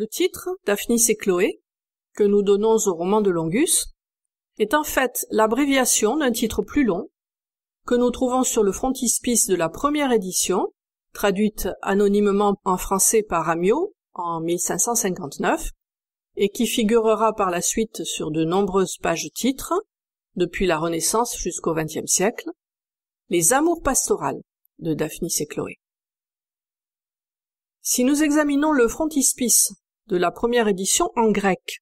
Le titre, Daphnis et Chloé, que nous donnons au roman de Longus, est en fait l'abréviation d'un titre plus long que nous trouvons sur le frontispice de la première édition, traduite anonymement en français par Amio en 1559, et qui figurera par la suite sur de nombreuses pages titres, depuis la Renaissance jusqu'au XXe siècle, Les Amours pastorales de Daphnis et Chloé. Si nous examinons le frontispice de la première édition en grec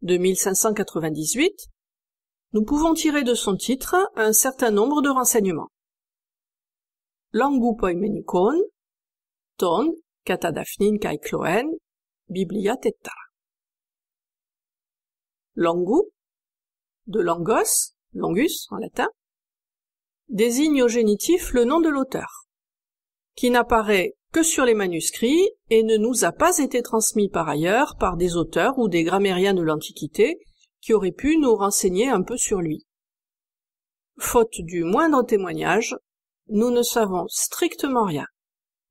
de 1598, nous pouvons tirer de son titre un certain nombre de renseignements. poimenikon ton, katadafnin kai kloen, biblia teta Langu, de langos, longus en latin, désigne au génitif le nom de l'auteur, qui n'apparaît que sur les manuscrits et ne nous a pas été transmis par ailleurs par des auteurs ou des grammairiens de l'Antiquité qui auraient pu nous renseigner un peu sur lui. Faute du moindre témoignage, nous ne savons strictement rien,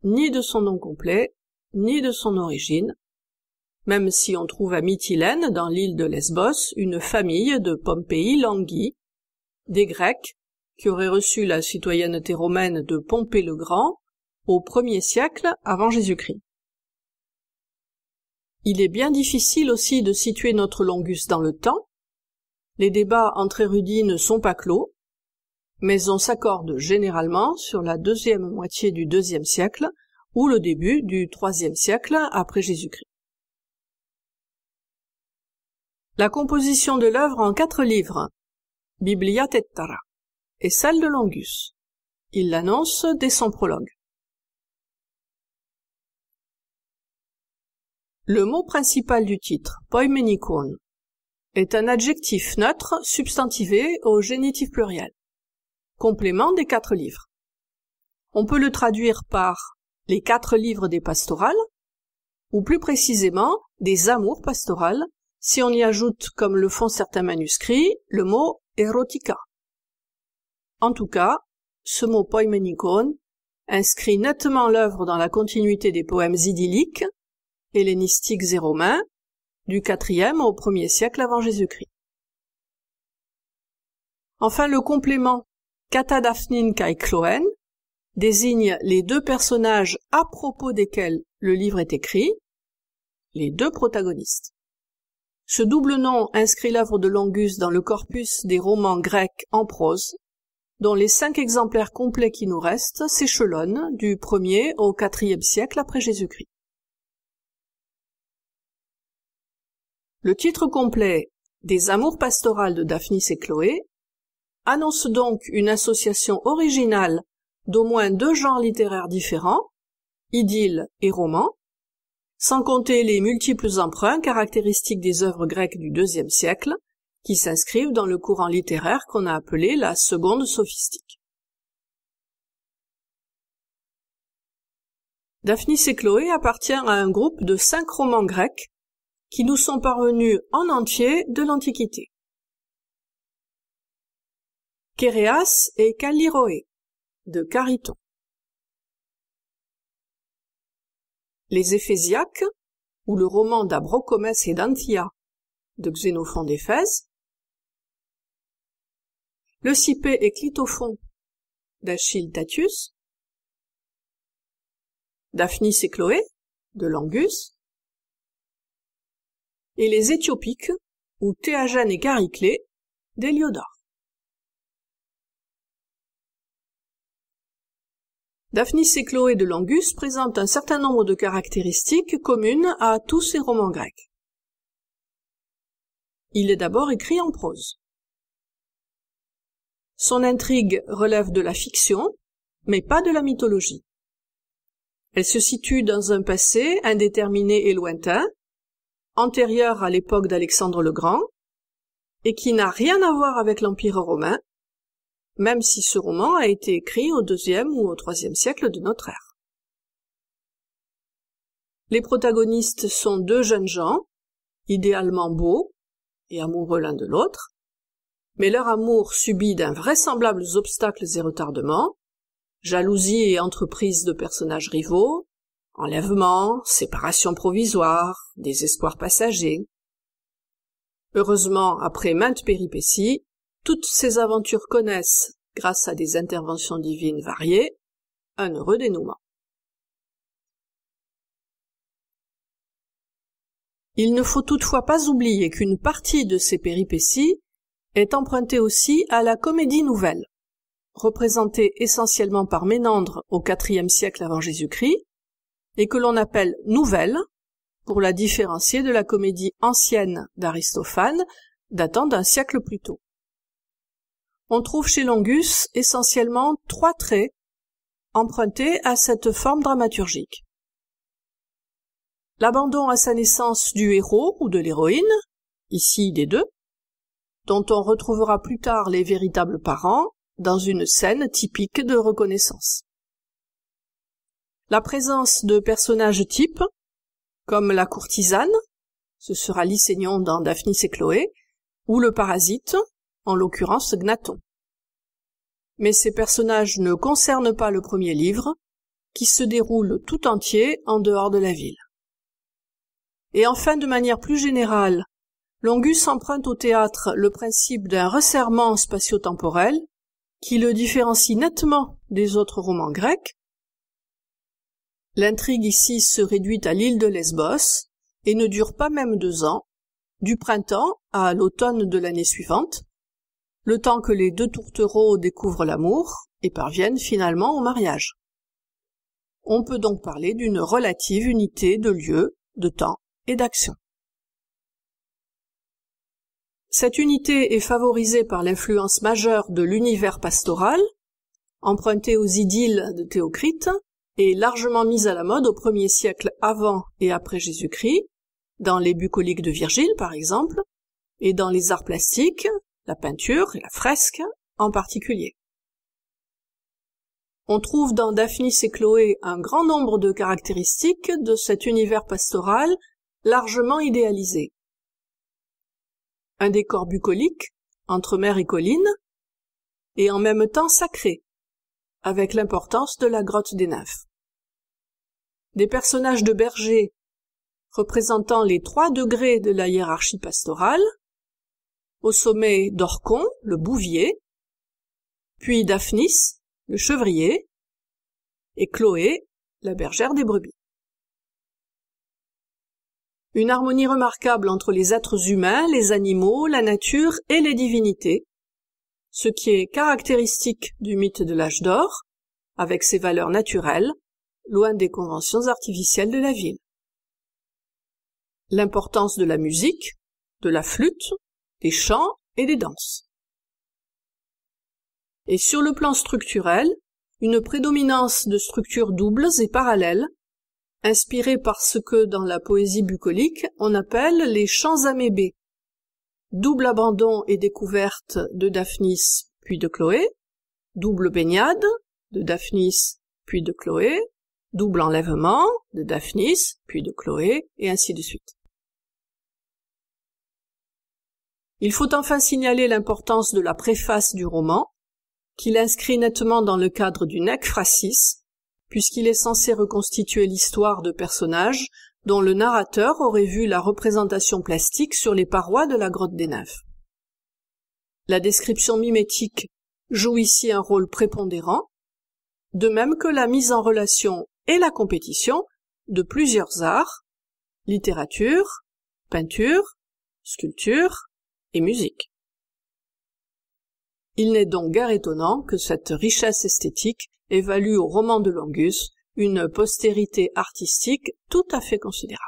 ni de son nom complet, ni de son origine, même si on trouve à Mytilène, dans l'île de Lesbos, une famille de Pompéi Langui, des Grecs, qui auraient reçu la citoyenneté romaine de Pompée le Grand, au 1er siècle avant Jésus-Christ. Il est bien difficile aussi de situer notre longus dans le temps. Les débats entre érudits ne sont pas clos, mais on s'accorde généralement sur la deuxième moitié du deuxième siècle ou le début du troisième siècle après Jésus-Christ. La composition de l'œuvre en quatre livres, Biblia Tettara, est celle de Longus. Il l'annonce dès son prologue. Le mot principal du titre, poimenikon, est un adjectif neutre substantivé au génitif pluriel, complément des quatre livres. On peut le traduire par les quatre livres des pastorales, ou plus précisément des amours pastorales, si on y ajoute, comme le font certains manuscrits, le mot erotica. En tout cas, ce mot poimenikon inscrit nettement l'œuvre dans la continuité des poèmes idylliques hellénistiques et romains du IVe au 1 siècle avant Jésus-Christ. Enfin, le complément Catadaphnin kai Cloen désigne les deux personnages à propos desquels le livre est écrit, les deux protagonistes. Ce double nom inscrit l'œuvre de Longus dans le corpus des romans grecs en prose, dont les cinq exemplaires complets qui nous restent s'échelonnent du 1er au 4e siècle après Jésus-Christ. Le titre complet des Amours pastorales de Daphnis et Chloé annonce donc une association originale d'au moins deux genres littéraires différents, idylle et roman, sans compter les multiples emprunts caractéristiques des œuvres grecques du IIe siècle, qui s'inscrivent dans le courant littéraire qu'on a appelé la seconde sophistique. Daphnis et Chloé appartient à un groupe de cinq romans grecs qui nous sont parvenus en entier de l'Antiquité. Kéréas et Caliroé de Cariton. Les Éphésiaques, ou le roman d'Abrocomès et d'Antia, de Xénophon d'Éphèse, le Cipé et Clitophon d'Achille Tatius, Daphnis et Chloé de Langus, et les Éthiopiques, ou Théagène et des d'Héliodore. Daphnis et Chloé de Langus présentent un certain nombre de caractéristiques communes à tous ces romans grecs. Il est d'abord écrit en prose. Son intrigue relève de la fiction, mais pas de la mythologie. Elle se situe dans un passé indéterminé et lointain, antérieure à l'époque d'Alexandre le Grand, et qui n'a rien à voir avec l'Empire romain, même si ce roman a été écrit au deuxième ou au troisième siècle de notre ère. Les protagonistes sont deux jeunes gens, idéalement beaux et amoureux l'un de l'autre, mais leur amour subit d'invraisemblables obstacles et retardements, jalousie et entreprises de personnages rivaux, Enlèvement, séparation provisoire, désespoir passager. Heureusement, après maintes péripéties, toutes ces aventures connaissent, grâce à des interventions divines variées, un heureux dénouement. Il ne faut toutefois pas oublier qu'une partie de ces péripéties est empruntée aussi à la comédie nouvelle, représentée essentiellement par Ménandre au IVe siècle avant Jésus-Christ, et que l'on appelle nouvelle pour la différencier de la comédie ancienne d'Aristophane, datant d'un siècle plus tôt. On trouve chez Longus essentiellement trois traits empruntés à cette forme dramaturgique. L'abandon à sa naissance du héros ou de l'héroïne, ici des deux, dont on retrouvera plus tard les véritables parents dans une scène typique de reconnaissance la présence de personnages types, comme la courtisane, ce sera l'Issénion dans Daphnis et Chloé, ou le parasite, en l'occurrence Gnaton. Mais ces personnages ne concernent pas le premier livre, qui se déroule tout entier en dehors de la ville. Et enfin, de manière plus générale, Longus emprunte au théâtre le principe d'un resserrement spatio-temporel, qui le différencie nettement des autres romans grecs, L'intrigue ici se réduit à l'île de Lesbos et ne dure pas même deux ans, du printemps à l'automne de l'année suivante, le temps que les deux tourtereaux découvrent l'amour et parviennent finalement au mariage. On peut donc parler d'une relative unité de lieu, de temps et d'action. Cette unité est favorisée par l'influence majeure de l'univers pastoral, emprunté aux idylles de Théocrite, est largement mise à la mode au premier siècle avant et après Jésus-Christ, dans les bucoliques de Virgile par exemple, et dans les arts plastiques, la peinture et la fresque en particulier. On trouve dans Daphnis et Chloé un grand nombre de caractéristiques de cet univers pastoral largement idéalisé. Un décor bucolique, entre mer et colline, et en même temps sacré, avec l'importance de la grotte des Nymphes. Des personnages de bergers représentant les trois degrés de la hiérarchie pastorale, au sommet d'Orcon, le bouvier, puis Daphnis, le chevrier, et Chloé, la bergère des brebis. Une harmonie remarquable entre les êtres humains, les animaux, la nature et les divinités, ce qui est caractéristique du mythe de l'âge d'or, avec ses valeurs naturelles, loin des conventions artificielles de la ville. L'importance de la musique, de la flûte, des chants et des danses. Et sur le plan structurel, une prédominance de structures doubles et parallèles, inspirées par ce que dans la poésie bucolique on appelle les chants amébés, double abandon et découverte de Daphnis puis de Chloé, double baignade de Daphnis puis de Chloé, double enlèvement de Daphnis puis de Chloé, et ainsi de suite. Il faut enfin signaler l'importance de la préface du roman, qu'il inscrit nettement dans le cadre du necfrasis, puisqu'il est censé reconstituer l'histoire de personnages dont le narrateur aurait vu la représentation plastique sur les parois de la grotte des Nymphes. La description mimétique joue ici un rôle prépondérant, de même que la mise en relation et la compétition de plusieurs arts, littérature, peinture, sculpture et musique. Il n'est donc guère étonnant que cette richesse esthétique évalue au roman de Longus une postérité artistique tout à fait considérable.